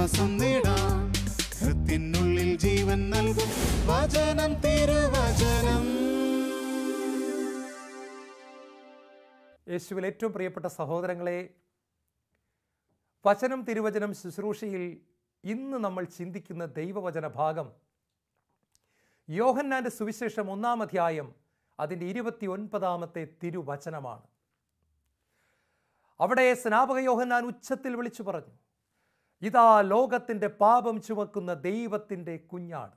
ആശ്വാസം നേടാം ഹൃത്തിനുള്ളിൽ ജീവൻ നൽകും വചനം തിരുവചനം യേശുവിൽ ഏറ്റവും പ്രിയപ്പെട്ട സഹോദരങ്ങളെ വചനം തിരുവചനം ശുശ്രൂഷയിൽ ഇന്ന് നമ്മൾ ചിന്തിക്കുന്ന ദൈവവചന ഭാഗം യോഹന്നാൻ്റെ സുവിശേഷം ഒന്നാം അധ്യായം അതിൻ്റെ ഇരുപത്തി ഒൻപതാമത്തെ തിരുവചനമാണ് അവിടെ സ്നാപക യോഹന്നാൻ ഉച്ചത്തിൽ വിളിച്ചു പറഞ്ഞു ഇതാ ലോകത്തിൻ്റെ പാപം ചുമക്കുന്ന ദൈവത്തിൻ്റെ കുഞ്ഞാട്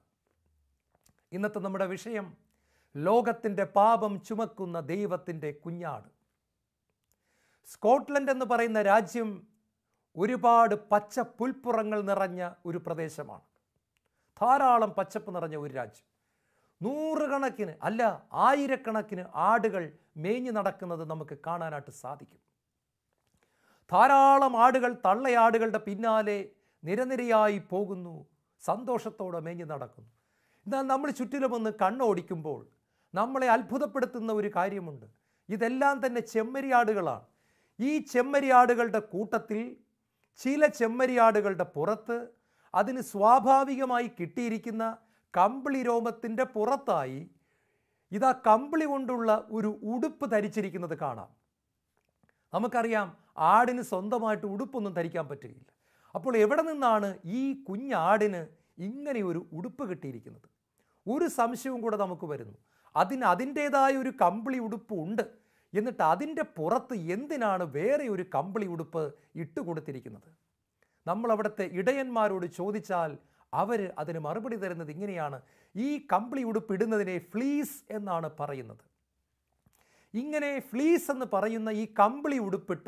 ഇന്നത്തെ നമ്മുടെ വിഷയം ലോകത്തിൻ്റെ പാപം ചുമക്കുന്ന ദൈവത്തിൻ്റെ കുഞ്ഞാട് സ്കോട്ട്ലൻഡ് എന്ന് പറയുന്ന രാജ്യം ഒരുപാട് പച്ച പുൽപ്പുറങ്ങൾ നിറഞ്ഞ ഒരു പ്രദേശമാണ് ധാരാളം പച്ചപ്പ് നിറഞ്ഞ ഒരു രാജ്യം നൂറുകണക്കിന് അല്ല ആയിരക്കണക്കിന് ആടുകൾ മേഞ്ഞു നടക്കുന്നത് നമുക്ക് കാണാനായിട്ട് സാധിക്കും ധാരാളം ആടുകൾ തള്ളയാടുകളുടെ പിന്നാലെ നിരനിരയായി പോകുന്നു സന്തോഷത്തോടെ മേഞ്ഞു നടക്കുന്നു എന്നാൽ നമ്മൾ ചുറ്റിലുമൊന്ന് കണ്ണോടിക്കുമ്പോൾ നമ്മളെ അത്ഭുതപ്പെടുത്തുന്ന ഒരു കാര്യമുണ്ട് ഇതെല്ലാം തന്നെ ചെമ്മരിയാടുകളാണ് ഈ ചെമ്മരിയാടുകളുടെ കൂട്ടത്തിൽ ചില ചെമ്മരിയാടുകളുടെ പുറത്ത് അതിന് സ്വാഭാവികമായി കിട്ടിയിരിക്കുന്ന കമ്പിളി രോമത്തിൻ്റെ പുറത്തായി ഇതാ കമ്പിളി കൊണ്ടുള്ള ഒരു ഉടുപ്പ് ധരിച്ചിരിക്കുന്നത് കാണാം നമുക്കറിയാം ആടിന് സ്വന്തമായിട്ട് ഉടുപ്പൊന്നും ധരിക്കാൻ പറ്റുകയില്ല അപ്പോൾ എവിടെ നിന്നാണ് ഈ കുഞ്ഞാടിന് ഇങ്ങനെ ഒരു ഉടുപ്പ് കിട്ടിയിരിക്കുന്നത് ഒരു സംശയവും കൂടെ നമുക്ക് വരുന്നു അതിന് അതിൻ്റേതായ ഒരു കമ്പിളി ഉടുപ്പ് ഉണ്ട് എന്നിട്ട് അതിൻ്റെ പുറത്ത് എന്തിനാണ് വേറെ ഒരു കമ്പിളി ഉടുപ്പ് ഇട്ടുകൊടുത്തിരിക്കുന്നത് നമ്മൾ അവിടുത്തെ ഇടയന്മാരോട് ചോദിച്ചാൽ അവർ അതിന് മറുപടി തരുന്നത് ഇങ്ങനെയാണ് ഈ കമ്പിളി ഉടുപ്പ് ഇടുന്നതിനെ ഫ്ലീസ് എന്നാണ് പറയുന്നത് ഇങ്ങനെ ഫ്ലീസ് എന്ന് പറയുന്ന ഈ കമ്പിളി ഉടുപ്പിട്ട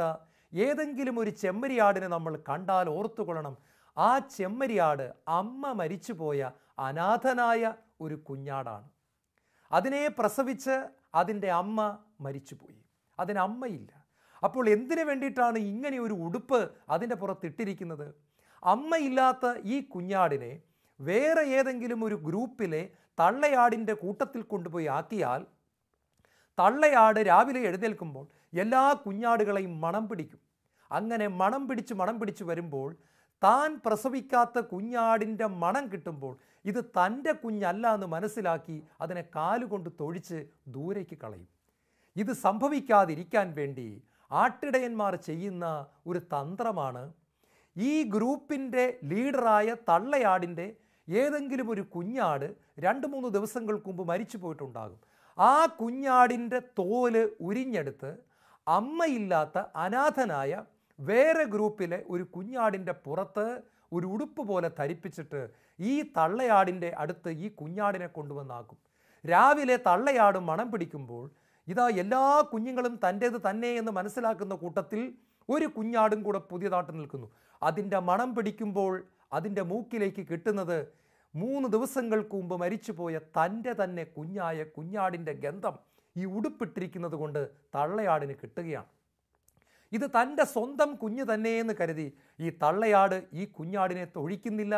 ഏതെങ്കിലും ഒരു ചെമ്മരിയാടിനെ നമ്മൾ കണ്ടാൽ ഓർത്തുകൊള്ളണം ആ ചെമ്മരിയാട് അമ്മ മരിച്ചുപോയ അനാഥനായ ഒരു കുഞ്ഞാടാണ് അതിനെ പ്രസവിച്ച് അതിൻ്റെ അമ്മ മരിച്ചുപോയി അതിനമ്മയില്ല അപ്പോൾ എന്തിനു വേണ്ടിയിട്ടാണ് ഇങ്ങനെ ഒരു ഉടുപ്പ് അതിൻ്റെ പുറത്തിട്ടിരിക്കുന്നത് അമ്മയില്ലാത്ത ഈ കുഞ്ഞാടിനെ വേറെ ഏതെങ്കിലും ഒരു ഗ്രൂപ്പിലെ തള്ളയാടിൻ്റെ കൂട്ടത്തിൽ കൊണ്ടുപോയി ആക്കിയാൽ തള്ളയാട് രാവിലെ എഴുന്നേൽക്കുമ്പോൾ എല്ലാ കുഞ്ഞാടുകളെയും മണം പിടിക്കും അങ്ങനെ മണം പിടിച്ച് മണം പിടിച്ച് വരുമ്പോൾ താൻ പ്രസവിക്കാത്ത കുഞ്ഞാടിൻ്റെ മണം കിട്ടുമ്പോൾ ഇത് തൻ്റെ കുഞ്ഞല്ല എന്ന് മനസ്സിലാക്കി അതിനെ കാലുകൊണ്ട് തൊഴിച്ച് ദൂരേക്ക് കളയും ഇത് സംഭവിക്കാതിരിക്കാൻ വേണ്ടി ആട്ടിടയന്മാർ ചെയ്യുന്ന ഒരു തന്ത്രമാണ് ഈ ഗ്രൂപ്പിൻ്റെ ലീഡറായ തള്ളയാടിൻ്റെ ഏതെങ്കിലും ഒരു കുഞ്ഞാട് രണ്ട് മൂന്ന് ദിവസങ്ങൾക്ക് മുമ്പ് മരിച്ചു പോയിട്ടുണ്ടാകും ആ കുഞ്ഞാടിൻ്റെ തോല് ഉരിഞ്ഞെടുത്ത് അമ്മയില്ലാത്ത അനാഥനായ വേറെ ഗ്രൂപ്പിലെ ഒരു കുഞ്ഞാടിൻ്റെ പുറത്ത് ഒരു ഉടുപ്പ് പോലെ ധരിപ്പിച്ചിട്ട് ഈ തള്ളയാടിൻ്റെ അടുത്ത് ഈ കുഞ്ഞാടിനെ കൊണ്ടുവന്നാക്കും രാവിലെ തള്ളയാട് മണം പിടിക്കുമ്പോൾ ഇതാ എല്ലാ കുഞ്ഞുങ്ങളും തൻ്റേത് തന്നെ എന്ന് മനസ്സിലാക്കുന്ന കൂട്ടത്തിൽ ഒരു കുഞ്ഞാടും കൂടെ പുതിയതാട്ട് നിൽക്കുന്നു അതിൻ്റെ മണം പിടിക്കുമ്പോൾ അതിൻ്റെ മൂക്കിലേക്ക് കിട്ടുന്നത് മൂന്ന് ദിവസങ്ങൾക്ക് മുമ്പ് മരിച്ചുപോയ തൻ്റെ തന്നെ കുഞ്ഞായ കുഞ്ഞാടിൻ്റെ ഗന്ധം ഈ ഉടുപ്പിട്ടിരിക്കുന്നത് കൊണ്ട് തള്ളയാടിന് കിട്ടുകയാണ് ഇത് തൻ്റെ സ്വന്തം കുഞ്ഞ് തന്നെയെന്ന് കരുതി ഈ തള്ളയാട് ഈ കുഞ്ഞാടിനെ തൊഴിക്കുന്നില്ല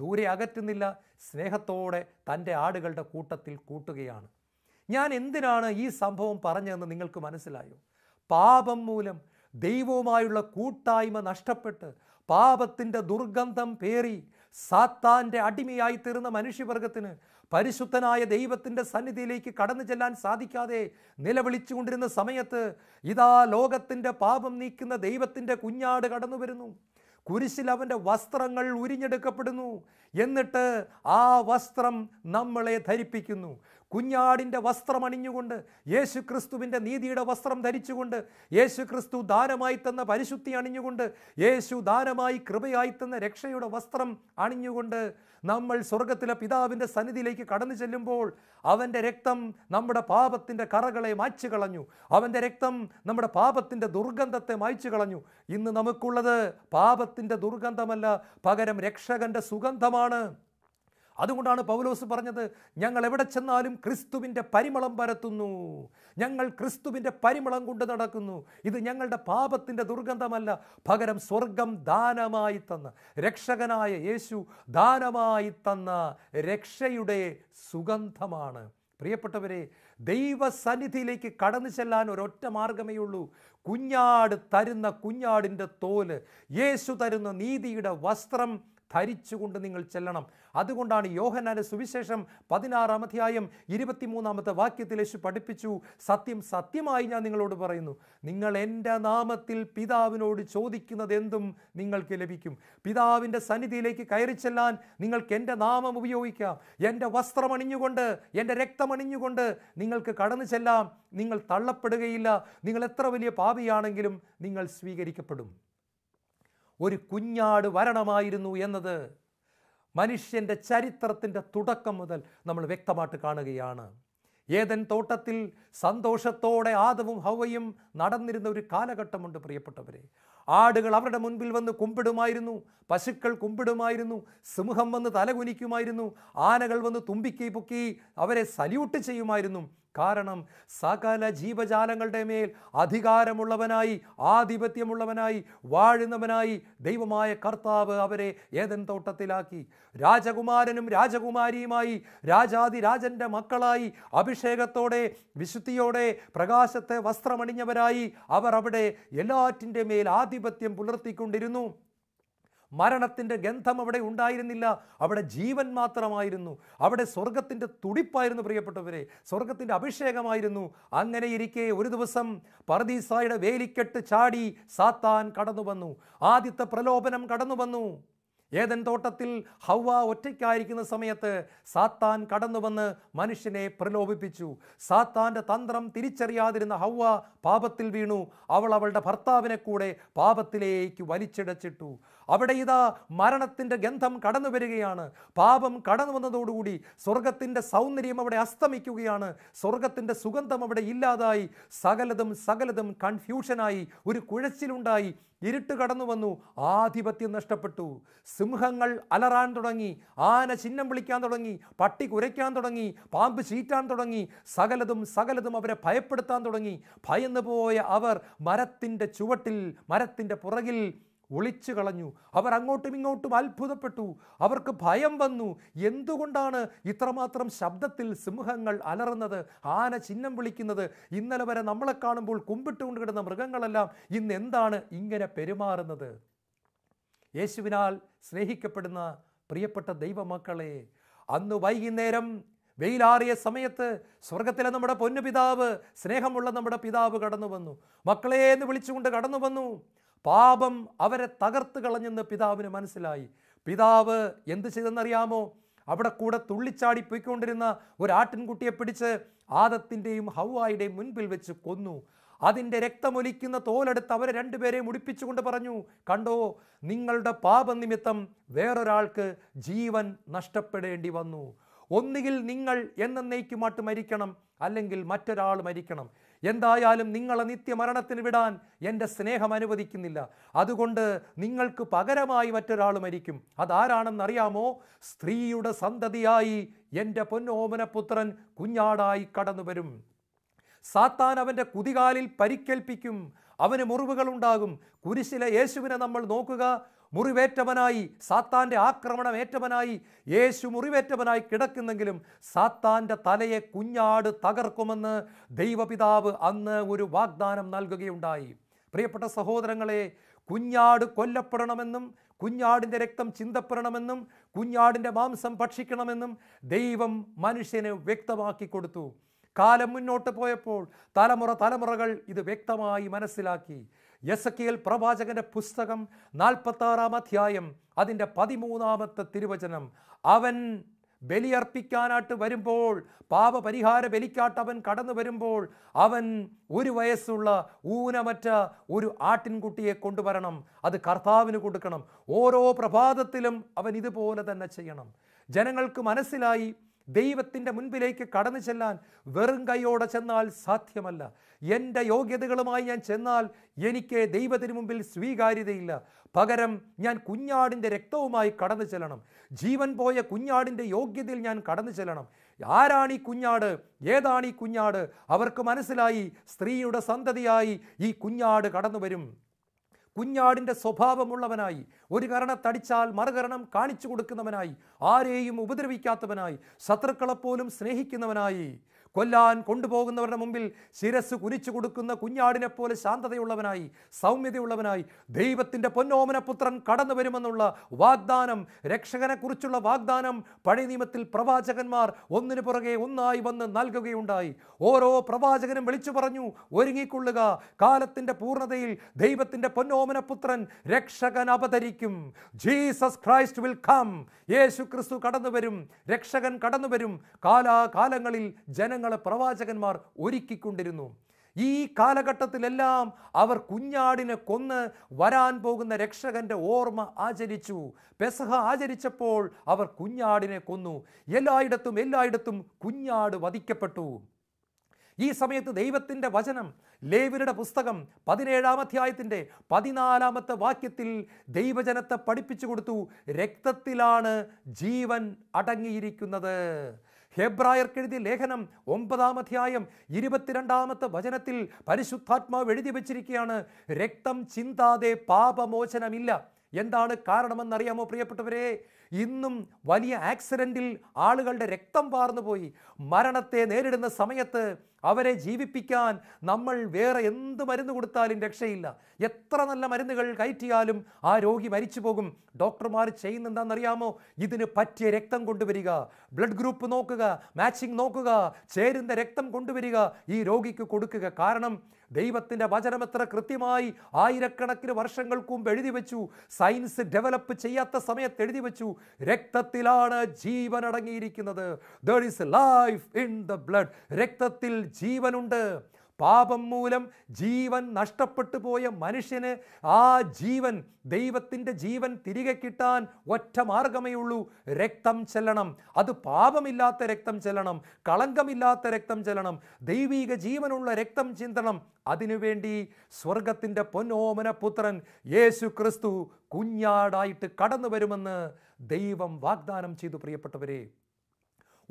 ദൂരെ അകറ്റുന്നില്ല സ്നേഹത്തോടെ തൻ്റെ ആടുകളുടെ കൂട്ടത്തിൽ കൂട്ടുകയാണ് ഞാൻ എന്തിനാണ് ഈ സംഭവം പറഞ്ഞതെന്ന് നിങ്ങൾക്ക് മനസ്സിലായോ പാപം മൂലം ദൈവവുമായുള്ള കൂട്ടായ്മ നഷ്ടപ്പെട്ട് പാപത്തിൻ്റെ ദുർഗന്ധം പേറി സാത്താൻ്റെ അടിമയായി തീർന്ന മനുഷ്യവർഗത്തിന് പരിശുദ്ധനായ ദൈവത്തിൻ്റെ സന്നിധിയിലേക്ക് കടന്നു ചെല്ലാൻ സാധിക്കാതെ നിലവിളിച്ചുകൊണ്ടിരുന്ന സമയത്ത് ഇതാ ലോകത്തിൻ്റെ പാപം നീക്കുന്ന ദൈവത്തിൻ്റെ കുഞ്ഞാട് കടന്നു വരുന്നു കുരിശിൽ അവൻ്റെ വസ്ത്രങ്ങൾ ഉരിഞ്ഞെടുക്കപ്പെടുന്നു എന്നിട്ട് ആ വസ്ത്രം നമ്മളെ ധരിപ്പിക്കുന്നു കുഞ്ഞാടിൻ്റെ വസ്ത്രമണിഞ്ഞുകൊണ്ട് യേശു ക്രിസ്തുവിൻ്റെ നീതിയുടെ വസ്ത്രം ധരിച്ചുകൊണ്ട് യേശു ക്രിസ്തു ദാനമായി തന്ന പരിശുദ്ധി അണിഞ്ഞുകൊണ്ട് യേശു ദാനമായി കൃപയായി തന്ന രക്ഷയുടെ വസ്ത്രം അണിഞ്ഞുകൊണ്ട് നമ്മൾ സ്വർഗത്തിലെ പിതാവിൻ്റെ സന്നിധിയിലേക്ക് കടന്നു ചെല്ലുമ്പോൾ അവൻ്റെ രക്തം നമ്മുടെ പാപത്തിൻ്റെ കറകളെ മായ്ച്ചു കളഞ്ഞു അവൻ്റെ രക്തം നമ്മുടെ പാപത്തിൻ്റെ ദുർഗന്ധത്തെ മായ്ച്ചു കളഞ്ഞു ഇന്ന് നമുക്കുള്ളത് പാപത്തിൻ്റെ ദുർഗന്ധമല്ല പകരം രക്ഷകൻ്റെ സുഗന്ധമാണ് അതുകൊണ്ടാണ് പൗലോസ് പറഞ്ഞത് ഞങ്ങൾ എവിടെ ചെന്നാലും ക്രിസ്തുവിൻ്റെ പരിമളം പരത്തുന്നു ഞങ്ങൾ ക്രിസ്തുവിൻ്റെ പരിമളം കൊണ്ട് നടക്കുന്നു ഇത് ഞങ്ങളുടെ പാപത്തിൻ്റെ ദുർഗന്ധമല്ല പകരം സ്വർഗം ദാനമായി തന്ന രക്ഷകനായ യേശു ദാനമായി തന്ന രക്ഷയുടെ സുഗന്ധമാണ് പ്രിയപ്പെട്ടവരെ ദൈവസന്നിധിയിലേക്ക് കടന്നു ചെല്ലാൻ ഒരൊറ്റ മാർഗമേ ഉള്ളൂ കുഞ്ഞാട് തരുന്ന കുഞ്ഞാടിൻ്റെ തോല് യേശു തരുന്ന നീതിയുടെ വസ്ത്രം ധരിച്ചുകൊണ്ട് നിങ്ങൾ ചെല്ലണം അതുകൊണ്ടാണ് യോഹനാന്റെ സുവിശേഷം പതിനാറാം അധ്യായം ഇരുപത്തിമൂന്നാമത്തെ വാക്യത്തിൽ യേശു പഠിപ്പിച്ചു സത്യം സത്യമായി ഞാൻ നിങ്ങളോട് പറയുന്നു നിങ്ങൾ എൻ്റെ നാമത്തിൽ പിതാവിനോട് ചോദിക്കുന്നത് എന്തും നിങ്ങൾക്ക് ലഭിക്കും പിതാവിൻ്റെ സന്നിധിയിലേക്ക് കയറി ചെല്ലാൻ നിങ്ങൾക്ക് എൻ്റെ നാമം ഉപയോഗിക്കാം എൻ്റെ വസ്ത്രമണിഞ്ഞുകൊണ്ട് എൻ്റെ രക്തമണിഞ്ഞുകൊണ്ട് നിങ്ങൾക്ക് കടന്നു ചെല്ലാം നിങ്ങൾ തള്ളപ്പെടുകയില്ല നിങ്ങൾ എത്ര വലിയ പാപിയാണെങ്കിലും നിങ്ങൾ സ്വീകരിക്കപ്പെടും ഒരു കുഞ്ഞാട് വരണമായിരുന്നു എന്നത് മനുഷ്യൻ്റെ ചരിത്രത്തിൻ്റെ തുടക്കം മുതൽ നമ്മൾ വ്യക്തമായിട്ട് കാണുകയാണ് ഏതൻ തോട്ടത്തിൽ സന്തോഷത്തോടെ ആദവും ഹവയും നടന്നിരുന്ന ഒരു കാലഘട്ടമുണ്ട് പ്രിയപ്പെട്ടവരെ ആടുകൾ അവരുടെ മുൻപിൽ വന്ന് കുമ്പിടുമായിരുന്നു പശുക്കൾ കുമ്പിടുമായിരുന്നു സിംഹം വന്ന് തലകുനിക്കുമായിരുന്നു ആനകൾ വന്ന് തുമ്പിക്കി പൊക്കി അവരെ സല്യൂട്ട് ചെയ്യുമായിരുന്നു കാരണം സകല ജീവജാലങ്ങളുടെ മേൽ അധികാരമുള്ളവനായി ആധിപത്യമുള്ളവനായി വാഴുന്നവനായി ദൈവമായ കർത്താവ് അവരെ ഏതൻ തോട്ടത്തിലാക്കി രാജകുമാരനും രാജകുമാരിയുമായി രാജാതിരാജൻ്റെ മക്കളായി അഭിഷേകത്തോടെ വിശുദ്ധിയോടെ പ്രകാശത്തെ വസ്ത്രമണിഞ്ഞവരായി അവർ അവിടെ എല്ലാറ്റിൻ്റെ മേൽ ആധിപത്യം പുലർത്തിക്കൊണ്ടിരുന്നു മരണത്തിൻ്റെ ഗന്ധം അവിടെ ഉണ്ടായിരുന്നില്ല അവിടെ ജീവൻ മാത്രമായിരുന്നു അവിടെ സ്വർഗത്തിൻ്റെ തുടിപ്പായിരുന്നു പ്രിയപ്പെട്ടവരെ സ്വർഗത്തിൻ്റെ അഭിഷേകമായിരുന്നു അങ്ങനെ ഇരിക്കെ ഒരു ദിവസം പർദീസായുടെ വേലിക്കെട്ട് ചാടി സാത്താൻ കടന്നു വന്നു ആദ്യത്തെ പ്രലോഭനം കടന്നു വന്നു ഏതൻ തോട്ടത്തിൽ ഹൗവ ഒറ്റയ്ക്കായിരിക്കുന്ന സമയത്ത് സാത്താൻ കടന്നുവന്ന് മനുഷ്യനെ പ്രലോഭിപ്പിച്ചു സാത്താൻ്റെ തന്ത്രം തിരിച്ചറിയാതിരുന്ന ഹൗവ പാപത്തിൽ വീണു അവൾ അവളുടെ ഭർത്താവിനെ കൂടെ പാപത്തിലേക്ക് വലിച്ചിടച്ചിട്ടു അവിടെ ഇതാ മരണത്തിൻ്റെ ഗന്ധം കടന്നു വരികയാണ് പാപം കടന്നു വന്നതോടുകൂടി സ്വർഗത്തിൻ്റെ സൗന്ദര്യം അവിടെ അസ്തമിക്കുകയാണ് സ്വർഗത്തിൻ്റെ സുഗന്ധം അവിടെ ഇല്ലാതായി സകലതും സകലതും കൺഫ്യൂഷനായി ഒരു കുഴച്ചിലുണ്ടായി ഇരുട്ട് കടന്നു വന്നു ആധിപത്യം നഷ്ടപ്പെട്ടു സിംഹങ്ങൾ അലറാൻ തുടങ്ങി ആന ചിഹ്നം വിളിക്കാൻ തുടങ്ങി പട്ടി കുരയ്ക്കാൻ തുടങ്ങി പാമ്പ് ചീറ്റാൻ തുടങ്ങി സകലതും സകലതും അവരെ ഭയപ്പെടുത്താൻ തുടങ്ങി ഭയന്നുപോയ അവർ മരത്തിൻ്റെ ചുവട്ടിൽ മരത്തിൻ്റെ പുറകിൽ ഒളിച്ചു കളഞ്ഞു അവർ അങ്ങോട്ടും ഇങ്ങോട്ടും അത്ഭുതപ്പെട്ടു അവർക്ക് ഭയം വന്നു എന്തുകൊണ്ടാണ് ഇത്രമാത്രം ശബ്ദത്തിൽ സിംഹങ്ങൾ അലറുന്നത് ആന ചിഹ്നം വിളിക്കുന്നത് ഇന്നലെ വരെ നമ്മളെ കാണുമ്പോൾ കുമ്പിട്ടുകൊണ്ട് കിടന്ന മൃഗങ്ങളെല്ലാം ഇന്ന് എന്താണ് ഇങ്ങനെ പെരുമാറുന്നത് യേശുവിനാൽ സ്നേഹിക്കപ്പെടുന്ന പ്രിയപ്പെട്ട ദൈവമക്കളെ അന്ന് വൈകുന്നേരം വെയിലാറിയ സമയത്ത് സ്വർഗത്തിലെ നമ്മുടെ പൊന്നു പിതാവ് സ്നേഹമുള്ള നമ്മുടെ പിതാവ് കടന്നു വന്നു മക്കളെ എന്ന് വിളിച്ചുകൊണ്ട് കടന്നു വന്നു പാപം അവരെ തകർത്ത് കളഞ്ഞെന്ന് പിതാവിന് മനസ്സിലായി പിതാവ് എന്ത് ചെയ്തെന്നറിയാമോ അവിടെ കൂടെ തുള്ളിച്ചാടി പോയിക്കൊണ്ടിരുന്ന ഒരാട്ടിൻകുട്ടിയെ പിടിച്ച് ആദത്തിൻ്റെയും ഹൗവായുടെയും മുൻപിൽ വെച്ച് കൊന്നു അതിൻ്റെ രക്തമൊലിക്കുന്ന തോലെടുത്ത് അവരെ രണ്ടുപേരെയും മുടിപ്പിച്ചുകൊണ്ട് പറഞ്ഞു കണ്ടോ നിങ്ങളുടെ പാപനിമിത്തം വേറൊരാൾക്ക് ജീവൻ നഷ്ടപ്പെടേണ്ടി വന്നു ഒന്നുകിൽ നിങ്ങൾ എന്നേക്കുമായിട്ട് മരിക്കണം അല്ലെങ്കിൽ മറ്റൊരാൾ മരിക്കണം എന്തായാലും നിങ്ങളെ നിത്യമരണത്തിന് വിടാൻ എൻ്റെ സ്നേഹം അനുവദിക്കുന്നില്ല അതുകൊണ്ട് നിങ്ങൾക്ക് പകരമായി മറ്റൊരാൾ മരിക്കും അതാരാണെന്നറിയാമോ സ്ത്രീയുടെ സന്തതിയായി എൻ്റെ പൊന്നോമനപുത്രൻ കുഞ്ഞാടായി കടന്നു വരും സാത്താൻ അവൻ്റെ കുതികാലിൽ പരിക്കേൽപ്പിക്കും അവന് മുറിവുകളുണ്ടാകും കുരിശിലെ യേശുവിനെ നമ്മൾ നോക്കുക മുറിവേറ്റവനായി സാത്താൻ്റെ ആക്രമണമേറ്റവനായി യേശു മുറിവേറ്റവനായി കിടക്കുന്നെങ്കിലും സാത്താൻ്റെ തലയെ കുഞ്ഞാട് തകർക്കുമെന്ന് ദൈവപിതാവ് അന്ന് ഒരു വാഗ്ദാനം നൽകുകയുണ്ടായി പ്രിയപ്പെട്ട സഹോദരങ്ങളെ കുഞ്ഞാട് കൊല്ലപ്പെടണമെന്നും കുഞ്ഞാടിൻ്റെ രക്തം ചിന്തപ്പെടണമെന്നും കുഞ്ഞാടിൻ്റെ മാംസം ഭക്ഷിക്കണമെന്നും ദൈവം മനുഷ്യന് വ്യക്തമാക്കി കൊടുത്തു കാലം മുന്നോട്ട് പോയപ്പോൾ തലമുറ തലമുറകൾ ഇത് വ്യക്തമായി മനസ്സിലാക്കി എൽ പ്രവാചകന്റെ പുസ്തകം ആറാം അധ്യായം അതിൻ്റെ പതിമൂന്നാമത്തെ തിരുവചനം അവൻ ബലിയർപ്പിക്കാനായിട്ട് വരുമ്പോൾ പാപപരിഹാര ബലിക്കാട്ട് അവൻ കടന്നു വരുമ്പോൾ അവൻ ഒരു വയസ്സുള്ള ഊനമറ്റ ഒരു ആട്ടിൻകുട്ടിയെ കൊണ്ടുവരണം അത് കർത്താവിന് കൊടുക്കണം ഓരോ പ്രഭാതത്തിലും അവൻ ഇതുപോലെ തന്നെ ചെയ്യണം ജനങ്ങൾക്ക് മനസ്സിലായി ദൈവത്തിൻ്റെ മുൻപിലേക്ക് കടന്നു ചെല്ലാൻ വെറും കൈയോടെ ചെന്നാൽ സാധ്യമല്ല എൻ്റെ യോഗ്യതകളുമായി ഞാൻ ചെന്നാൽ എനിക്ക് ദൈവത്തിന് മുമ്പിൽ സ്വീകാര്യതയില്ല പകരം ഞാൻ കുഞ്ഞാടിൻ്റെ രക്തവുമായി കടന്നു ചെല്ലണം ജീവൻ പോയ കുഞ്ഞാടിൻ്റെ യോഗ്യതയിൽ ഞാൻ കടന്നു ചെല്ലണം ആരാണ് ഈ കുഞ്ഞാട് ഏതാണ് ഈ കുഞ്ഞാട് അവർക്ക് മനസ്സിലായി സ്ത്രീയുടെ സന്തതിയായി ഈ കുഞ്ഞാട് കടന്നു വരും കുഞ്ഞാടിൻ്റെ സ്വഭാവമുള്ളവനായി ഒരു കരണത്തടിച്ചാൽ മറുകരണം കാണിച്ചു കൊടുക്കുന്നവനായി ആരെയും ഉപദ്രവിക്കാത്തവനായി ശത്രുക്കളെപ്പോലും സ്നേഹിക്കുന്നവനായി കൊല്ലാൻ കൊണ്ടുപോകുന്നവരുടെ മുമ്പിൽ ശിരസ് കുനിച്ചു കൊടുക്കുന്ന കുഞ്ഞാടിനെപ്പോലെ ശാന്തതയുള്ളവനായി സൗമ്യതയുള്ളവനായി ദൈവത്തിൻ്റെ പൊന്നോമനപുത്രൻ കടന്നു വരുമെന്നുള്ള വാഗ്ദാനം രക്ഷകനെക്കുറിച്ചുള്ള വാഗ്ദാനം പഴയ നിയമത്തിൽ പ്രവാചകന്മാർ ഒന്നിനു പുറകെ ഒന്നായി വന്ന് നൽകുകയുണ്ടായി ഓരോ പ്രവാചകനും വിളിച്ചു പറഞ്ഞു ഒരുങ്ങിക്കൊള്ളുക കാലത്തിൻ്റെ പൂർണ്ണതയിൽ ദൈവത്തിൻ്റെ പൊന്നോമനപുത്രൻ രക്ഷകൻ അവതരിക്കും ജീസസ് ക്രൈസ്റ്റ് വിൽ കം യേശു ക്രിസ്തു കടന്നു വരും രക്ഷകൻ കടന്നു വരും കാലാകാലങ്ങളിൽ ജനങ്ങൾ ജനങ്ങളെ പ്രവാചകന്മാർ ഒരുക്കിക്കൊണ്ടിരുന്നു ഈ കാലഘട്ടത്തിലെല്ലാം അവർ കുഞ്ഞാടിനെ കൊന്ന് വരാൻ പോകുന്ന രക്ഷകന്റെ ഓർമ്മ ആചരിച്ചു പെസഹ ആചരിച്ചപ്പോൾ അവർ കുഞ്ഞാടിനെ കൊന്നു എല്ലായിടത്തും എല്ലായിടത്തും കുഞ്ഞാട് വധിക്കപ്പെട്ടു ഈ സമയത്ത് ദൈവത്തിൻ്റെ വചനം ലേവിരുടെ പുസ്തകം പതിനേഴാം അധ്യായത്തിൻ്റെ പതിനാലാമത്തെ വാക്യത്തിൽ ദൈവജനത്തെ പഠിപ്പിച്ചു കൊടുത്തു രക്തത്തിലാണ് ജീവൻ അടങ്ങിയിരിക്കുന്നത് ഹെബ്രായർക്കെഴുതി ലേഖനം ഒമ്പതാം അധ്യായം ഇരുപത്തിരണ്ടാമത്തെ വചനത്തിൽ പരിശുദ്ധാത്മാവ് എഴുതി വച്ചിരിക്കുകയാണ് രക്തം ചിന്താതെ പാപമോചനമില്ല എന്താണ് കാരണമെന്നറിയാമോ പ്രിയപ്പെട്ടവരെ ഇന്നും വലിയ ആക്സിഡൻറ്റിൽ ആളുകളുടെ രക്തം പാർന്നു പോയി മരണത്തെ നേരിടുന്ന സമയത്ത് അവരെ ജീവിപ്പിക്കാൻ നമ്മൾ വേറെ എന്ത് മരുന്ന് കൊടുത്താലും രക്ഷയില്ല എത്ര നല്ല മരുന്നുകൾ കയറ്റിയാലും ആ രോഗി മരിച്ചു പോകും ഡോക്ടർമാർ ചെയ്യുന്നെന്താണെന്നറിയാമോ ഇതിന് പറ്റിയ രക്തം കൊണ്ടുവരിക ബ്ലഡ് ഗ്രൂപ്പ് നോക്കുക മാച്ചിങ് നോക്കുക ചേരുന്ന രക്തം കൊണ്ടുവരിക ഈ രോഗിക്ക് കൊടുക്കുക കാരണം ദൈവത്തിൻ്റെ വചനം എത്ര കൃത്യമായി ആയിരക്കണക്കിന് വർഷങ്ങൾക്ക് മുമ്പ് എഴുതി വെച്ചു സയൻസ് ഡെവലപ്പ് ചെയ്യാത്ത സമയത്ത് എഴുതി വെച്ചു രക്തത്തിലാണ് ജീവൻ അടങ്ങിയിരിക്കുന്നത് there is life in the blood രക്തത്തിൽ ജീവനുണ്ട് പാപം മൂലം ജീവൻ നഷ്ടപ്പെട്ടു പോയ മനുഷ്യന് ആ ജീവൻ ദൈവത്തിൻ്റെ ജീവൻ തിരികെ കിട്ടാൻ ഒറ്റ മാർഗമേ ഉള്ളൂ രക്തം ചെല്ലണം അത് പാപമില്ലാത്ത രക്തം ചെല്ലണം കളങ്കമില്ലാത്ത രക്തം ചെല്ലണം ദൈവീക ജീവനുള്ള രക്തം ചിന്തണം അതിനുവേണ്ടി സ്വർഗത്തിൻ്റെ പൊന്നോമന പുത്രൻ യേശു ക്രിസ്തു കുഞ്ഞാടായിട്ട് കടന്നു വരുമെന്ന് ദൈവം വാഗ്ദാനം ചെയ്തു പ്രിയപ്പെട്ടവരെ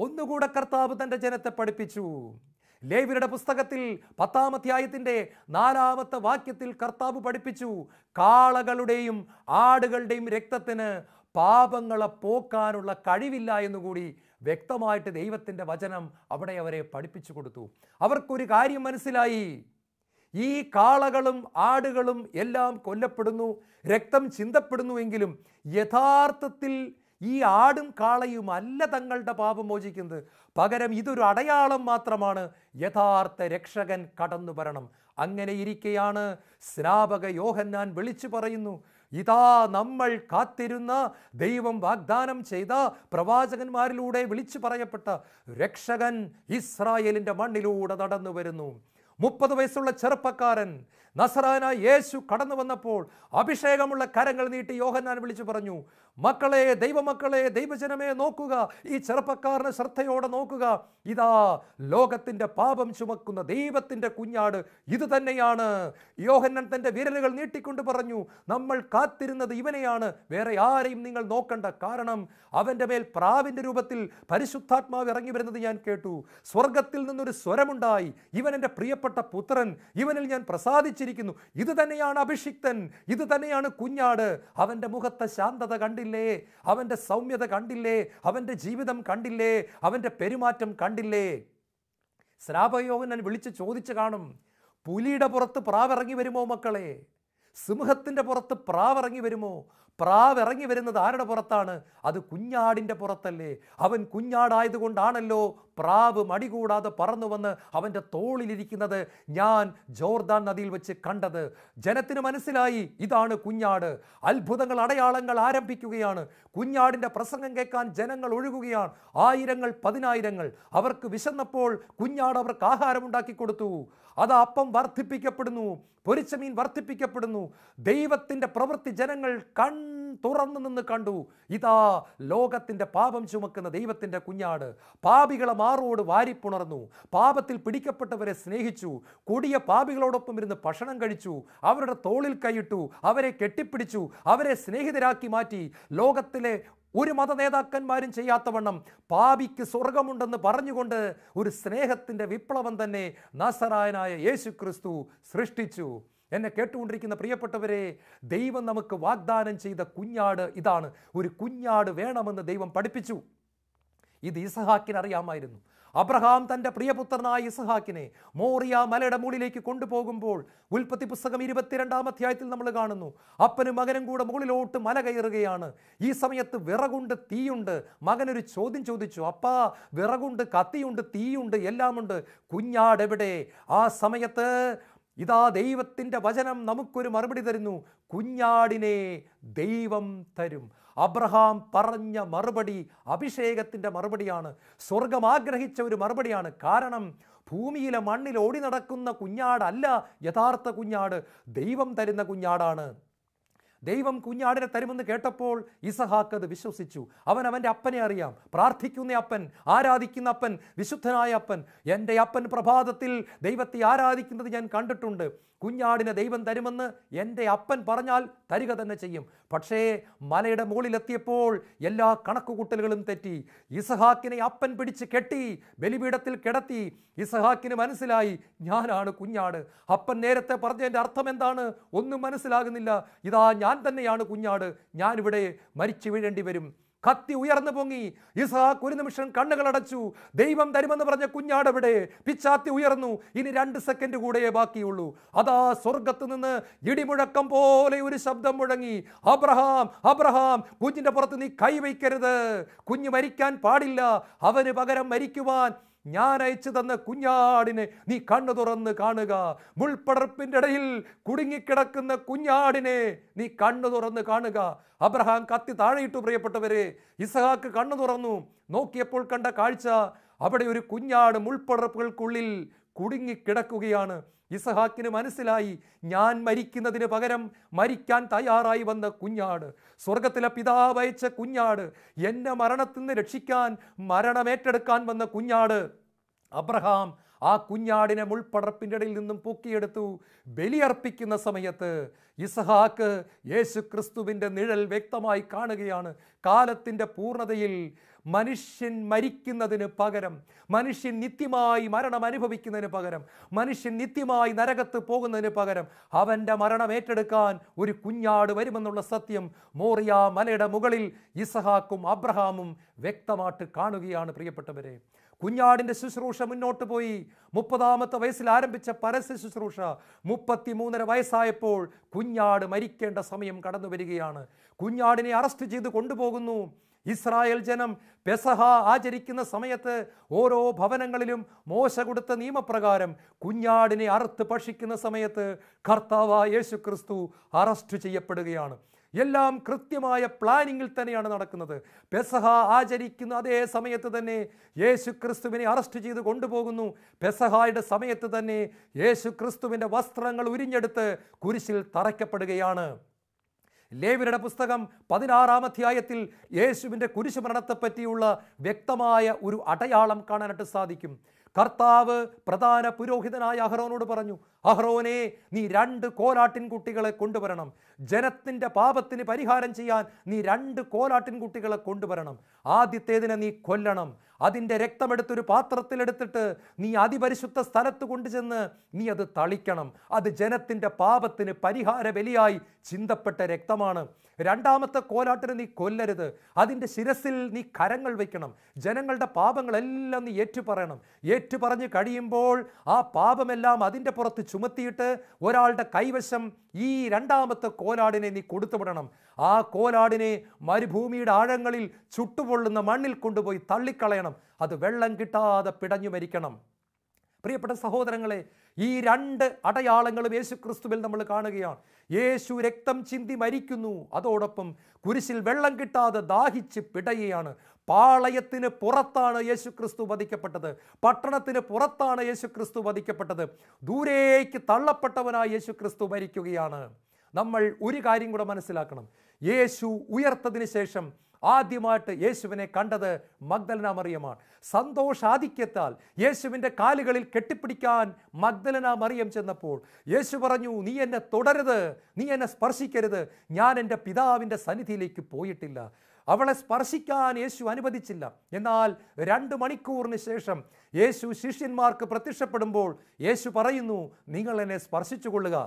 ഒന്നുകൂടെ കർത്താവ് തൻ്റെ ജനത്തെ പഠിപ്പിച്ചു ലേവിയുടെ പുസ്തകത്തിൽ അധ്യായത്തിൻ്റെ നാലാമത്തെ വാക്യത്തിൽ കർത്താവ് പഠിപ്പിച്ചു കാളകളുടെയും ആടുകളുടെയും രക്തത്തിന് പാപങ്ങളെ പോക്കാനുള്ള കഴിവില്ല എന്നുകൂടി വ്യക്തമായിട്ട് ദൈവത്തിൻ്റെ വചനം അവിടെ അവരെ പഠിപ്പിച്ചു കൊടുത്തു അവർക്കൊരു കാര്യം മനസ്സിലായി ഈ കാളകളും ആടുകളും എല്ലാം കൊല്ലപ്പെടുന്നു രക്തം ചിന്തപ്പെടുന്നുവെങ്കിലും യഥാർത്ഥത്തിൽ ഈ ആടും കാളയും അല്ല തങ്ങളുടെ പാപം മോചിക്കുന്നത് പകരം ഇതൊരു അടയാളം മാത്രമാണ് യഥാർത്ഥ രക്ഷകൻ കടന്നു വരണം അങ്ങനെ ഇരിക്കെയാണ് സ്നാപക യോഹന്നാൻ വിളിച്ചു പറയുന്നു ഇതാ നമ്മൾ കാത്തിരുന്ന ദൈവം വാഗ്ദാനം ചെയ്ത പ്രവാചകന്മാരിലൂടെ വിളിച്ചു പറയപ്പെട്ട രക്ഷകൻ ഇസ്രായേലിൻ്റെ മണ്ണിലൂടെ നടന്നു വരുന്നു മുപ്പത് വയസ്സുള്ള ചെറുപ്പക്കാരൻ നസറാന യേശു കടന്നു വന്നപ്പോൾ അഭിഷേകമുള്ള കരങ്ങൾ നീട്ടി യോഹന്നാൻ വിളിച്ചു പറഞ്ഞു മക്കളെ ദൈവമക്കളെ ദൈവജനമേ നോക്കുക ഈ ചെറുപ്പക്കാരനെ ശ്രദ്ധയോടെ നോക്കുക ഇതാ ലോകത്തിൻ്റെ പാപം ചുമക്കുന്ന ദൈവത്തിൻ്റെ കുഞ്ഞാട് ഇത് തന്നെയാണ് യോഹന്നൻ തൻ്റെ വിരലുകൾ നീട്ടിക്കൊണ്ട് പറഞ്ഞു നമ്മൾ കാത്തിരുന്നത് ഇവനെയാണ് വേറെ ആരെയും നിങ്ങൾ നോക്കണ്ട കാരണം അവൻ്റെ മേൽ പ്രാവിൻ്റെ രൂപത്തിൽ പരിശുദ്ധാത്മാവ് ഇറങ്ങി വരുന്നത് ഞാൻ കേട്ടു സ്വർഗത്തിൽ നിന്നൊരു സ്വരമുണ്ടായി ഇവൻ എൻ്റെ പ്രിയപ്പെട്ട പുത്രൻ ഇവനിൽ ഞാൻ പ്രസാദിച്ചു സംഭവിച്ചിരിക്കുന്നു ഇത് തന്നെയാണ് അഭിഷിക്തൻ ഇത് തന്നെയാണ് കുഞ്ഞാട് അവൻ്റെ മുഖത്തെ ശാന്തത കണ്ടില്ലേ അവൻ്റെ സൗമ്യത കണ്ടില്ലേ അവൻ്റെ ജീവിതം കണ്ടില്ലേ അവൻ്റെ പെരുമാറ്റം കണ്ടില്ലേ ശ്രാപയോഹനൻ വിളിച്ച് ചോദിച്ചു കാണും പുലിയുടെ പുറത്ത് പ്രാവിറങ്ങി വരുമോ മക്കളെ സിംഹത്തിൻ്റെ പുറത്ത് പ്രാവിറങ്ങി വരുമോ പ്രാവിറങ്ങി ഇറങ്ങി വരുന്നത് ആരുടെ പുറത്താണ് അത് കുഞ്ഞാടിൻ്റെ പുറത്തല്ലേ അവൻ കുഞ്ഞാടായതുകൊണ്ടാണല്ലോ പ്രാവ് മടികൂടാതെ പറന്നു വന്ന് അവൻ്റെ തോളിലിരിക്കുന്നത് ഞാൻ ജോർദാൻ നദിയിൽ വെച്ച് കണ്ടത് ജനത്തിന് മനസ്സിലായി ഇതാണ് കുഞ്ഞാട് അത്ഭുതങ്ങൾ അടയാളങ്ങൾ ആരംഭിക്കുകയാണ് കുഞ്ഞാടിൻ്റെ പ്രസംഗം കേൾക്കാൻ ജനങ്ങൾ ഒഴുകുകയാണ് ആയിരങ്ങൾ പതിനായിരങ്ങൾ അവർക്ക് വിശന്നപ്പോൾ കുഞ്ഞാട് അവർക്ക് ആഹാരമുണ്ടാക്കി കൊടുത്തു അത് അപ്പം വർദ്ധിപ്പിക്കപ്പെടുന്നു പൊരിച്ച മീൻ വർദ്ധിപ്പിക്കപ്പെടുന്നു ദൈവത്തിൻ്റെ പ്രവൃത്തി ജനങ്ങൾ കൺ തുറന്നു നിന്ന് കണ്ടു ഇതാ ലോകത്തിൻ്റെ പാപം ചുമക്കുന്ന ദൈവത്തിൻ്റെ കുഞ്ഞാട് പാപികളെ മാറോട് വാരിപ്പുണർന്നു പാപത്തിൽ പിടിക്കപ്പെട്ടവരെ സ്നേഹിച്ചു കൊടിയ പാപികളോടൊപ്പം ഇരുന്ന് ഭക്ഷണം കഴിച്ചു അവരുടെ തോളിൽ കൈയിട്ടു അവരെ കെട്ടിപ്പിടിച്ചു അവരെ സ്നേഹിതരാക്കി മാറ്റി ലോകത്തിലെ ഒരു മത നേതാക്കന്മാരും ചെയ്യാത്തവണ്ണം പാപിക്ക് സ്വർഗമുണ്ടെന്ന് പറഞ്ഞുകൊണ്ട് ഒരു സ്നേഹത്തിൻ്റെ വിപ്ലവം തന്നെ നസറായനായ യേശു ക്രിസ്തു സൃഷ്ടിച്ചു എന്നെ കേട്ടുകൊണ്ടിരിക്കുന്ന പ്രിയപ്പെട്ടവരെ ദൈവം നമുക്ക് വാഗ്ദാനം ചെയ്ത കുഞ്ഞാട് ഇതാണ് ഒരു കുഞ്ഞാട് വേണമെന്ന് ദൈവം പഠിപ്പിച്ചു ഇത് ഇസഹാക്കിന് അറിയാമായിരുന്നു അബ്രഹാം തൻ്റെ പ്രിയപുത്രനായ ഇസഹാക്കിനെ മോറിയ മലയുടെ മുകളിലേക്ക് കൊണ്ടുപോകുമ്പോൾ ഉൽപ്പത്തി പുസ്തകം ഇരുപത്തിരണ്ടാം അധ്യായത്തിൽ നമ്മൾ കാണുന്നു അപ്പനും മകനും കൂടെ മുകളിലോട്ട് മല കയറുകയാണ് ഈ സമയത്ത് വിറകുണ്ട് തീയുണ്ട് മകനൊരു ചോദ്യം ചോദിച്ചു അപ്പാ വിറകുണ്ട് കത്തിയുണ്ട് തീയുണ്ട് എല്ലാമുണ്ട് കുഞ്ഞാടെവിടെ ആ സമയത്ത് ഇതാ ദൈവത്തിൻ്റെ വചനം നമുക്കൊരു മറുപടി തരുന്നു കുഞ്ഞാടിനെ ദൈവം തരും അബ്രഹാം പറഞ്ഞ മറുപടി അഭിഷേകത്തിൻ്റെ മറുപടിയാണ് സ്വർഗം ആഗ്രഹിച്ച ഒരു മറുപടിയാണ് കാരണം ഭൂമിയിലെ മണ്ണിൽ ഓടി നടക്കുന്ന കുഞ്ഞാടല്ല യഥാർത്ഥ കുഞ്ഞാട് ദൈവം തരുന്ന കുഞ്ഞാടാണ് ദൈവം കുഞ്ഞാടിനെ തരുമെന്ന് കേട്ടപ്പോൾ ഇസഹാക്ക് അത് വിശ്വസിച്ചു അവൻ അവൻ്റെ അപ്പനെ അറിയാം പ്രാർത്ഥിക്കുന്ന അപ്പൻ ആരാധിക്കുന്ന അപ്പൻ വിശുദ്ധനായ അപ്പൻ എൻ്റെ അപ്പൻ പ്രഭാതത്തിൽ ദൈവത്തെ ആരാധിക്കുന്നത് ഞാൻ കണ്ടിട്ടുണ്ട് കുഞ്ഞാടിനെ ദൈവം തരുമെന്ന് എൻ്റെ അപ്പൻ പറഞ്ഞാൽ തരിക തന്നെ ചെയ്യും പക്ഷേ മലയുടെ മുകളിലെത്തിയപ്പോൾ എല്ലാ കണക്കുകൂട്ടലുകളും തെറ്റി ഇസഹാക്കിനെ അപ്പൻ പിടിച്ച് കെട്ടി ബലിപീഠത്തിൽ കിടത്തി ഇസഹാക്കിന് മനസ്സിലായി ഞാനാണ് കുഞ്ഞാട് അപ്പൻ നേരത്തെ പറഞ്ഞതിൻ്റെ അർത്ഥം എന്താണ് ഒന്നും മനസ്സിലാകുന്നില്ല ഇതാ ഞാൻ ഞാൻ തന്നെയാണ് കുഞ്ഞാട് ഞാനിവിടെ മരിച്ചു വീഴേണ്ടി വരും കത്തി ഉയർന്നു പൊങ്ങി ഇസഹാക്ക് ഒരു നിമിഷം കണ്ണുകളടച്ചു ദൈവം തരുമെന്ന് പറഞ്ഞ കുഞ്ഞാട് അവിടെ പിച്ചാത്തി ഉയർന്നു ഇനി രണ്ട് സെക്കൻഡ് കൂടെയേ ബാക്കിയുള്ളൂ അതാ സ്വർഗത്ത് നിന്ന് ഇടിമുഴക്കം പോലെ ഒരു ശബ്ദം മുഴങ്ങി അബ്രഹാം അബ്രഹാം കുഞ്ഞിൻ്റെ പുറത്ത് നീ കൈവയ്ക്കരുത് കുഞ്ഞ് മരിക്കാൻ പാടില്ല അവന് പകരം മരിക്കുവാൻ ഞാൻ അയച്ചു തന്ന കുഞ്ഞാടിനെ നീ കണ്ണു തുറന്ന് കാണുക മുൾപ്പടർപ്പിൻ്റെ ഇടയിൽ കുടുങ്ങിക്കിടക്കുന്ന കുഞ്ഞാടിനെ നീ കണ്ണു തുറന്ന് കാണുക അബ്രഹാം കത്തി താഴെയിട്ടു പ്രിയപ്പെട്ടവരെ ഇസഹാക്ക് കണ്ണു തുറന്നു നോക്കിയപ്പോൾ കണ്ട കാഴ്ച അവിടെ ഒരു കുഞ്ഞാട് മുൾപ്പടർപ്പുകൾക്കുള്ളിൽ കുടുങ്ങിക്കിടക്കുകയാണ് ഇസഹാക്കിന് മനസ്സിലായി ഞാൻ മരിക്കുന്നതിന് പകരം മരിക്കാൻ തയ്യാറായി വന്ന കുഞ്ഞാട് സ്വർഗത്തിലെ പിതാവ് അയച്ച കുഞ്ഞാട് എന്നെ മരണത്തിൽ നിന്ന് രക്ഷിക്കാൻ മരണമേറ്റെടുക്കാൻ വന്ന കുഞ്ഞാട് അബ്രഹാം ആ കുഞ്ഞാടിനെ മുൾപ്പടർപ്പിൻ്റെ ഇടയിൽ നിന്നും പൊക്കിയെടുത്തു ബലിയർപ്പിക്കുന്ന സമയത്ത് ഇസഹാക്ക് യേശു ക്രിസ്തുവിൻ്റെ നിഴൽ വ്യക്തമായി കാണുകയാണ് കാലത്തിൻ്റെ പൂർണ്ണതയിൽ മനുഷ്യൻ മരിക്കുന്നതിന് പകരം മനുഷ്യൻ നിത്യമായി മരണം അനുഭവിക്കുന്നതിന് പകരം മനുഷ്യൻ നിത്യമായി നരകത്ത് പോകുന്നതിന് പകരം അവൻ്റെ മരണം ഏറ്റെടുക്കാൻ ഒരു കുഞ്ഞാട് വരുമെന്നുള്ള സത്യം മോറിയ മലയുടെ മുകളിൽ ഇസഹാക്കും അബ്രഹാമും വ്യക്തമായിട്ട് കാണുകയാണ് പ്രിയപ്പെട്ടവരെ കുഞ്ഞാടിൻ്റെ ശുശ്രൂഷ മുന്നോട്ട് പോയി മുപ്പതാമത്തെ വയസ്സിൽ ആരംഭിച്ച പരസ്യ ശുശ്രൂഷ മുപ്പത്തി മൂന്നര വയസ്സായപ്പോൾ കുഞ്ഞാട് മരിക്കേണ്ട സമയം കടന്നു വരികയാണ് കുഞ്ഞാടിനെ അറസ്റ്റ് ചെയ്ത് കൊണ്ടുപോകുന്നു ഇസ്രായേൽ ജനം പെസഹ ആചരിക്കുന്ന സമയത്ത് ഓരോ ഭവനങ്ങളിലും മോശ കൊടുത്ത നിയമപ്രകാരം കുഞ്ഞാടിനെ അറുത്ത് ഭക്ഷിക്കുന്ന സമയത്ത് കർത്താവ യേശു ക്രിസ്തു അറസ്റ്റ് ചെയ്യപ്പെടുകയാണ് എല്ലാം കൃത്യമായ പ്ലാനിങ്ങിൽ തന്നെയാണ് നടക്കുന്നത് പെസഹ ആചരിക്കുന്ന അതേ സമയത്ത് തന്നെ യേശു ക്രിസ്തുവിനെ അറസ്റ്റ് ചെയ്ത് കൊണ്ടുപോകുന്നു പെസഹായുടെ സമയത്ത് തന്നെ യേശു ക്രിസ്തുവിൻ്റെ വസ്ത്രങ്ങൾ ഉരിഞ്ഞെടുത്ത് കുരിശിൽ തറയ്ക്കപ്പെടുകയാണ് ലേവിയുടെ പുസ്തകം പതിനാറാം അധ്യായത്തിൽ യേശുവിൻ്റെ കുരിശുമരണത്തെപ്പറ്റിയുള്ള വ്യക്തമായ ഒരു അടയാളം കാണാനായിട്ട് സാധിക്കും കർത്താവ് പ്രധാന പുരോഹിതനായ അഹ്റോനോട് പറഞ്ഞു അഹ്റോനെ നീ രണ്ട് കോലാട്ടിൻകുട്ടികളെ കൊണ്ടുവരണം ജനത്തിൻ്റെ പാപത്തിന് പരിഹാരം ചെയ്യാൻ നീ രണ്ട് കോലാട്ടിൻകുട്ടികളെ കൊണ്ടുവരണം ആദ്യത്തേതിനെ നീ കൊല്ലണം അതിൻ്റെ രക്തമെടുത്തൊരു പാത്രത്തിലെടുത്തിട്ട് നീ അതിപരിശുദ്ധ സ്ഥലത്ത് കൊണ്ടുചെന്ന് നീ അത് തളിക്കണം അത് ജനത്തിൻ്റെ പാപത്തിന് പരിഹാര ബലിയായി ചിന്തപ്പെട്ട രക്തമാണ് രണ്ടാമത്തെ കോലാട്ടിനെ നീ കൊല്ലരുത് അതിൻ്റെ ശിരസിൽ നീ കരങ്ങൾ വയ്ക്കണം ജനങ്ങളുടെ പാപങ്ങളെല്ലാം നീ ഏറ്റുപറയണം ഏറ്റുപറഞ്ഞ് കഴിയുമ്പോൾ ആ പാപമെല്ലാം അതിൻ്റെ പുറത്ത് ചുമത്തിയിട്ട് ഒരാളുടെ കൈവശം ഈ രണ്ടാമത്തെ കോലാടിനെ നീ കൊടുത്തുവിടണം ആ കോലാടിനെ മരുഭൂമിയുടെ ആഴങ്ങളിൽ ചുട്ടുപൊള്ളുന്ന മണ്ണിൽ കൊണ്ടുപോയി തള്ളിക്കളയണം അത് വെള്ളം കിട്ടാതെ പിടഞ്ഞു മരിക്കണം പ്രിയപ്പെട്ട സഹോദരങ്ങളെ ഈ രണ്ട് അടയാളങ്ങളും യേശു ക്രിസ്തുവിൽ നമ്മൾ കാണുകയാണ് യേശു രക്തം ചിന്തി മരിക്കുന്നു അതോടൊപ്പം കുരിശിൽ വെള്ളം കിട്ടാതെ ദാഹിച്ച് പിടയുകയാണ് പാളയത്തിന് പുറത്താണ് യേശു ക്രിസ്തു വധിക്കപ്പെട്ടത് പട്ടണത്തിന് പുറത്താണ് യേശു ക്രിസ്തു വധിക്കപ്പെട്ടത് ദൂരേക്ക് തള്ളപ്പെട്ടവനായി യേശു ക്രിസ്തു മരിക്കുകയാണ് നമ്മൾ ഒരു കാര്യം കൂടെ മനസ്സിലാക്കണം യേശു ഉയർത്തതിന് ശേഷം ആദ്യമായിട്ട് യേശുവിനെ കണ്ടത് മഗ്ദലന മറിയമാണ് സന്തോഷാധിക്യത്താൽ യേശുവിൻ്റെ കാലുകളിൽ കെട്ടിപ്പിടിക്കാൻ മഗ്ദലന മറിയം ചെന്നപ്പോൾ യേശു പറഞ്ഞു നീ എന്നെ തുടരുത് നീ എന്നെ സ്പർശിക്കരുത് ഞാൻ എൻ്റെ പിതാവിൻ്റെ സന്നിധിയിലേക്ക് പോയിട്ടില്ല അവളെ സ്പർശിക്കാൻ യേശു അനുവദിച്ചില്ല എന്നാൽ രണ്ട് മണിക്കൂറിന് ശേഷം യേശു ശിഷ്യന്മാർക്ക് പ്രത്യക്ഷപ്പെടുമ്പോൾ യേശു പറയുന്നു നിങ്ങൾ എന്നെ സ്പർശിച്ചുകൊള്ളുക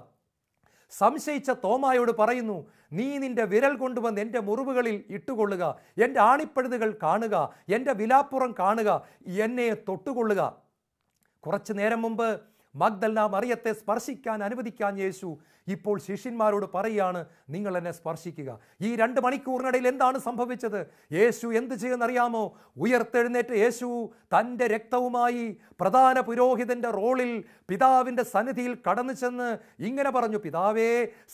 സംശയിച്ച തോമായോട് പറയുന്നു നീ നിന്റെ വിരൽ കൊണ്ടുവന്ന് എൻ്റെ മുറിവുകളിൽ ഇട്ടുകൊള്ളുക എൻ്റെ ആണിപ്പഴുതുകൾ കാണുക എൻ്റെ വിലാപ്പുറം കാണുക എന്നെ തൊട്ടുകൊള്ളുക കുറച്ചു നേരം മുമ്പ് മഗ്ദല്ല മറിയത്തെ സ്പർശിക്കാൻ അനുവദിക്കാൻ യേശു ഇപ്പോൾ ശിഷ്യന്മാരോട് പറയുകയാണ് നിങ്ങൾ എന്നെ സ്പർശിക്കുക ഈ രണ്ട് മണിക്കൂറിനിടയിൽ എന്താണ് സംഭവിച്ചത് യേശു എന്ത് അറിയാമോ ഉയർത്തെഴുന്നേറ്റ് യേശു തൻ്റെ രക്തവുമായി പ്രധാന പുരോഹിതൻ്റെ റോളിൽ പിതാവിൻ്റെ സന്നിധിയിൽ കടന്നു ചെന്ന് ഇങ്ങനെ പറഞ്ഞു പിതാവേ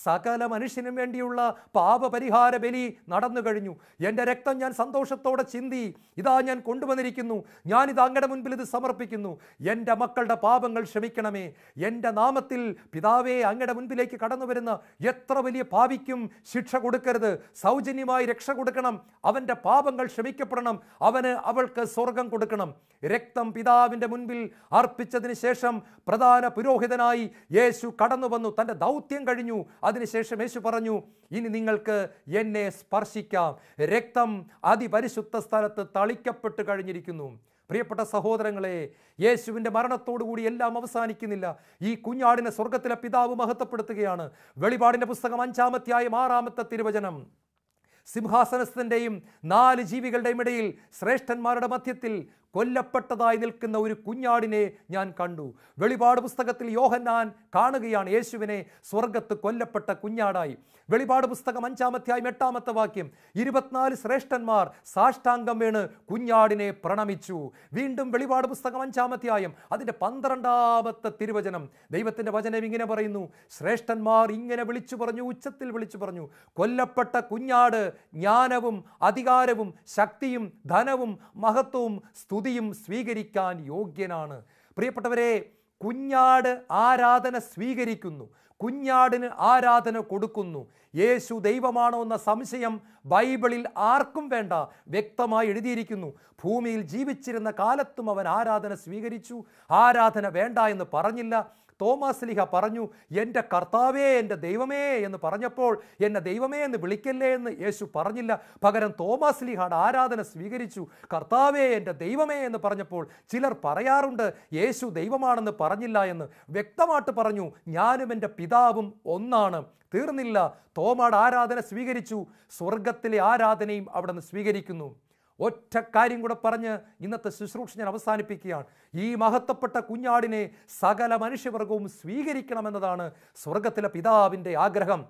സകല മനുഷ്യനും വേണ്ടിയുള്ള പാപപരിഹാര ബലി നടന്നു കഴിഞ്ഞു എൻ്റെ രക്തം ഞാൻ സന്തോഷത്തോടെ ചിന്തി ഇതാ ഞാൻ കൊണ്ടുവന്നിരിക്കുന്നു ഞാൻ ഇത് അങ്ങയുടെ മുൻപിൽ ഇത് സമർപ്പിക്കുന്നു എൻ്റെ മക്കളുടെ പാപങ്ങൾ ക്ഷമിക്കണമേ എൻ്റെ നാമത്തിൽ പിതാവേ അങ്ങയുടെ മുൻപിലേക്ക് കടന്നു വരുന്ന എത്ര വലിയ പാപിക്കും ശിക്ഷ കൊടുക്കരുത് സൗജന്യമായി രക്ഷ കൊടുക്കണം അവൻ്റെ പാപങ്ങൾ ക്ഷമിക്കപ്പെടണം അവന് അവൾക്ക് സ്വർഗം കൊടുക്കണം രക്തം പിതാവിൻ്റെ മുൻപിൽ അർപ്പിച്ചതിന് ശേഷം പ്രധാന പുരോഹിതനായി യേശു കടന്നു വന്നു തൻ്റെ ദൗത്യം കഴിഞ്ഞു അതിനുശേഷം യേശു പറഞ്ഞു ഇനി നിങ്ങൾക്ക് എന്നെ സ്പർശിക്കാം രക്തം അതിപരിശുദ്ധ സ്ഥലത്ത് തളിക്കപ്പെട്ട് കഴിഞ്ഞിരിക്കുന്നു പ്രിയപ്പെട്ട സഹോദരങ്ങളെ യേശുവിൻ്റെ മരണത്തോടുകൂടി എല്ലാം അവസാനിക്കുന്നില്ല ഈ കുഞ്ഞാടിനെ സ്വർഗത്തിലെ പിതാവ് മഹത്വപ്പെടുത്തുകയാണ് വെളിപാടിൻ്റെ പുസ്തകം അഞ്ചാമത്തെയായും ആറാമത്തെ തിരുവചനം സിംഹാസനസ്ഥൻ്റെയും നാല് ജീവികളുടെയും ഇടയിൽ ശ്രേഷ്ഠന്മാരുടെ മധ്യത്തിൽ കൊല്ലപ്പെട്ടതായി നിൽക്കുന്ന ഒരു കുഞ്ഞാടിനെ ഞാൻ കണ്ടു വെളിപാട് പുസ്തകത്തിൽ യോഹന്നാൻ കാണുകയാണ് യേശുവിനെ സ്വർഗത്ത് കൊല്ലപ്പെട്ട കുഞ്ഞാടായി വെളിപാട് പുസ്തകം അഞ്ചാമത്തെയായും എട്ടാമത്തെ വാക്യം ഇരുപത്തിനാല് ശ്രേഷ്ഠന്മാർ സാഷ്ടാംഗം വീണ് കുഞ്ഞാടിനെ പ്രണമിച്ചു വീണ്ടും വെളിപാട് പുസ്തകം അഞ്ചാമത്തെയായും അതിൻ്റെ പന്ത്രണ്ടാമത്തെ തിരുവചനം ദൈവത്തിൻ്റെ വചനം ഇങ്ങനെ പറയുന്നു ശ്രേഷ്ഠന്മാർ ഇങ്ങനെ വിളിച്ചു പറഞ്ഞു ഉച്ചത്തിൽ വിളിച്ചു പറഞ്ഞു കൊല്ലപ്പെട്ട കുഞ്ഞാട് ജ്ഞാനവും അധികാരവും ശക്തിയും ധനവും മഹത്വവും സ്തു സ്തുതിയും സ്വീകരിക്കാൻ യോഗ്യനാണ് പ്രിയപ്പെട്ടവരെ കുഞ്ഞാട് ആരാധന സ്വീകരിക്കുന്നു കുഞ്ഞാടിന് ആരാധന കൊടുക്കുന്നു യേശു ദൈവമാണോ എന്ന സംശയം ബൈബിളിൽ ആർക്കും വേണ്ട വ്യക്തമായി എഴുതിയിരിക്കുന്നു ഭൂമിയിൽ ജീവിച്ചിരുന്ന കാലത്തും അവൻ ആരാധന സ്വീകരിച്ചു ആരാധന വേണ്ട എന്ന് പറഞ്ഞില്ല തോമസ് ലിഹ പറഞ്ഞു എൻ്റെ കർത്താവേ എൻ്റെ ദൈവമേ എന്ന് പറഞ്ഞപ്പോൾ എന്നെ ദൈവമേ എന്ന് വിളിക്കല്ലേ എന്ന് യേശു പറഞ്ഞില്ല പകരം തോമസ് ലിഹയുടെ ആരാധന സ്വീകരിച്ചു കർത്താവേ എൻ്റെ ദൈവമേ എന്ന് പറഞ്ഞപ്പോൾ ചിലർ പറയാറുണ്ട് യേശു ദൈവമാണെന്ന് പറഞ്ഞില്ല എന്ന് വ്യക്തമായിട്ട് പറഞ്ഞു ഞാനും എൻ്റെ പിതാവും ഒന്നാണ് തീർന്നില്ല തോമയുടെ ആരാധന സ്വീകരിച്ചു സ്വർഗത്തിലെ ആരാധനയും അവിടെ നിന്ന് സ്വീകരിക്കുന്നു ഒറ്റ കാര്യം കൂടെ പറഞ്ഞ് ഇന്നത്തെ ശുശ്രൂഷ ഞാൻ അവസാനിപ്പിക്കുകയാണ് ഈ മഹത്തപ്പെട്ട കുഞ്ഞാടിനെ സകല മനുഷ്യവർഗവും സ്വീകരിക്കണമെന്നതാണ് സ്വർഗത്തിലെ പിതാവിൻ്റെ ആഗ്രഹം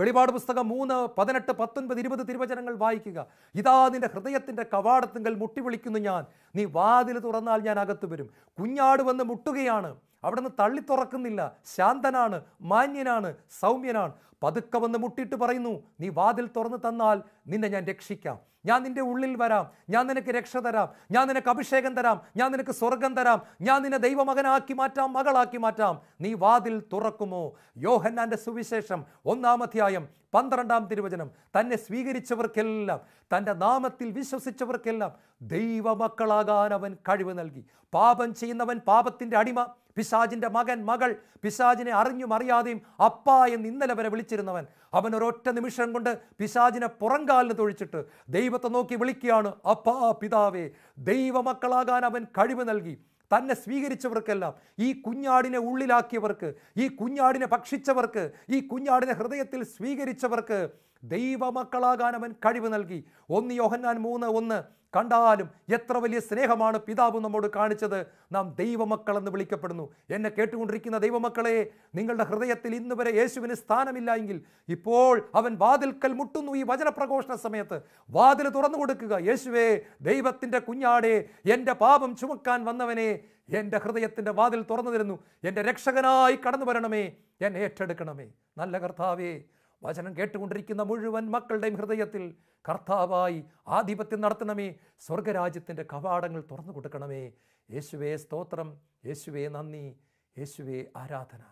വെളിപാട് പുസ്തകം മൂന്ന് പതിനെട്ട് പത്തൊൻപത് ഇരുപത് തിരുവചനങ്ങൾ വായിക്കുക ഇതാ നിന്റെ ഹൃദയത്തിൻ്റെ കവാടത്തിങ്കൽ മുട്ടി വിളിക്കുന്നു ഞാൻ നീ വാതിൽ തുറന്നാൽ ഞാൻ അകത്തു വരും കുഞ്ഞാട് വന്ന് മുട്ടുകയാണ് അവിടുന്ന് തള്ളി തുറക്കുന്നില്ല ശാന്തനാണ് മാന്യനാണ് സൗമ്യനാണ് പതുക്കെ വന്ന് മുട്ടിയിട്ട് പറയുന്നു നീ വാതിൽ തുറന്നു തന്നാൽ നിന്നെ ഞാൻ രക്ഷിക്കാം ഞാൻ നിന്റെ ഉള്ളിൽ വരാം ഞാൻ നിനക്ക് രക്ഷ തരാം ഞാൻ നിനക്ക് അഭിഷേകം തരാം ഞാൻ നിനക്ക് സ്വർഗം തരാം ഞാൻ നിന്നെ ദൈവമകനാക്കി മാറ്റാം മകളാക്കി മാറ്റാം നീ വാതിൽ തുറക്കുമോ യോഹന്നാന്റെ സുവിശേഷം ഒന്നാം അധ്യായം പന്ത്രണ്ടാം തിരുവചനം തന്നെ സ്വീകരിച്ചവർക്കെല്ലാം തൻ്റെ നാമത്തിൽ വിശ്വസിച്ചവർക്കെല്ലാം ദൈവമക്കളാകാൻ അവൻ കഴിവ് നൽകി പാപം ചെയ്യുന്നവൻ പാപത്തിൻ്റെ അടിമ പിശാജിൻ്റെ മകൻ മകൾ പിശാജിനെ അറിഞ്ഞും അറിയാതെയും അപ്പ എന്ന് ഇന്നലെ വരെ വിളിച്ചിരുന്നവൻ അവൻ ഒരൊറ്റ നിമിഷം കൊണ്ട് പിശാജിനെ പുറങ്കാലിന് തൊഴിച്ചിട്ട് ദൈവത്തെ നോക്കി വിളിക്കുകയാണ് അപ്പാ പിതാവേ ദൈവമക്കളാകാൻ അവൻ കഴിവ് നൽകി തന്നെ സ്വീകരിച്ചവർക്കെല്ലാം ഈ കുഞ്ഞാടിനെ ഉള്ളിലാക്കിയവർക്ക് ഈ കുഞ്ഞാടിനെ ഭക്ഷിച്ചവർക്ക് ഈ കുഞ്ഞാടിനെ ഹൃദയത്തിൽ സ്വീകരിച്ചവർക്ക് ദൈവമക്കളാകാൻ അവൻ കഴിവ് നൽകി ഒന്ന് യോഹന്നാൻ മൂന്ന് ഒന്ന് കണ്ടാലും എത്ര വലിയ സ്നേഹമാണ് പിതാവ് നമ്മോട് കാണിച്ചത് നാം ദൈവമക്കളെന്ന് വിളിക്കപ്പെടുന്നു എന്നെ കേട്ടുകൊണ്ടിരിക്കുന്ന ദൈവമക്കളെ നിങ്ങളുടെ ഹൃദയത്തിൽ ഇന്ന് വരെ യേശുവിന് സ്ഥാനമില്ല എങ്കിൽ ഇപ്പോൾ അവൻ വാതിൽക്കൽ മുട്ടുന്നു ഈ വചനപ്രഘോഷണ സമയത്ത് വാതിൽ തുറന്നു കൊടുക്കുക യേശുവേ ദൈവത്തിൻ്റെ കുഞ്ഞാടെ എൻ്റെ പാപം ചുമക്കാൻ വന്നവനെ എൻ്റെ ഹൃദയത്തിൻ്റെ വാതിൽ തുറന്നു തരുന്നു എൻ്റെ രക്ഷകനായി കടന്നു വരണമേ എന്നെ ഏറ്റെടുക്കണമേ നല്ല കർത്താവേ വചനം കേട്ടുകൊണ്ടിരിക്കുന്ന മുഴുവൻ മക്കളുടെയും ഹൃദയത്തിൽ കർത്താവായി ആധിപത്യം നടത്തണമേ സ്വർഗരാജ്യത്തിൻ്റെ കവാടങ്ങൾ തുറന്നു കൊടുക്കണമേ യേശുവേ സ്തോത്രം യേശുവേ നന്ദി യേശുവേ ആരാധന